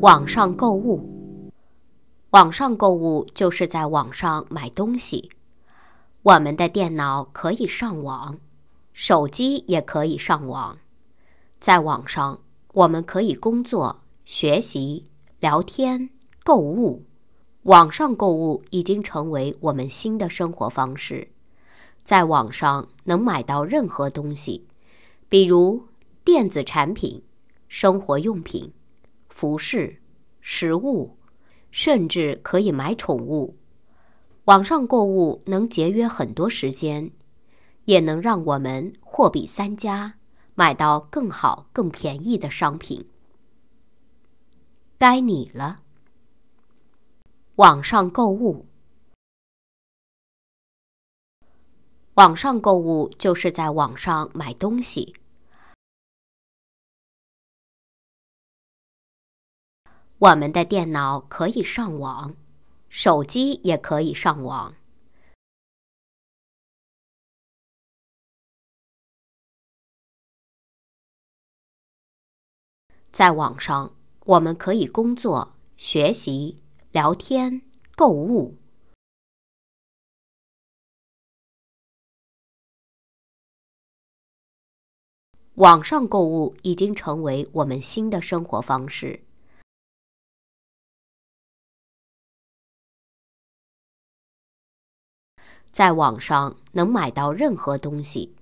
网上购物，网上购物就是在网上买东西。我们的电脑可以上网，手机也可以上网。在网上，我们可以工作、学习、聊天、购物。网上购物已经成为我们新的生活方式。在网上能买到任何东西，比如。电子产品、生活用品、服饰、食物，甚至可以买宠物。网上购物能节约很多时间，也能让我们货比三家，买到更好、更便宜的商品。该你了。网上购物，网上购物就是在网上买东西。我们的电脑可以上网，手机也可以上网。在网上，我们可以工作、学习、聊天、购物。网上购物已经成为我们新的生活方式。在网上能买到任何东西，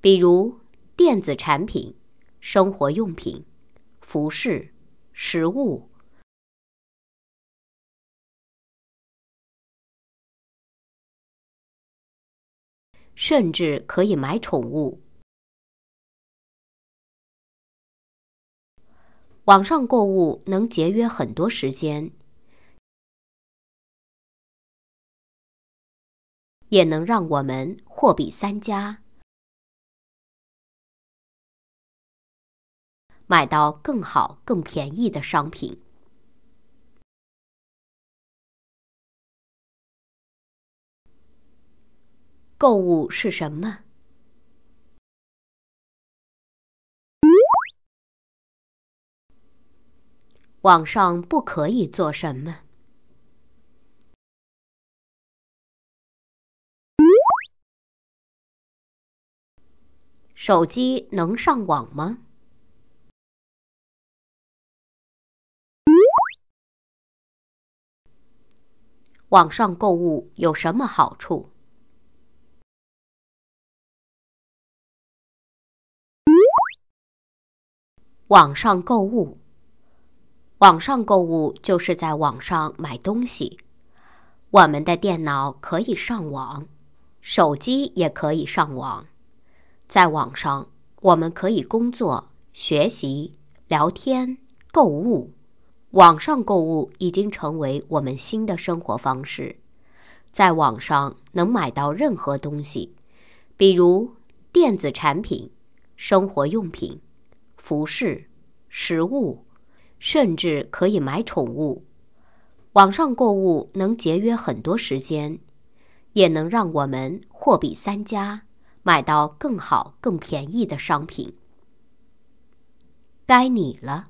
比如电子产品、生活用品、服饰、食物，甚至可以买宠物。网上购物能节约很多时间。也能让我们货比三家，买到更好、更便宜的商品。购物是什么？网上不可以做什么？手机能上网吗？网上购物有什么好处？网上购物，网上购物就是在网上买东西。我们的电脑可以上网，手机也可以上网。在网上，我们可以工作、学习、聊天、购物。网上购物已经成为我们新的生活方式。在网上能买到任何东西，比如电子产品、生活用品、服饰、食物，甚至可以买宠物。网上购物能节约很多时间，也能让我们货比三家。买到更好、更便宜的商品，该你了。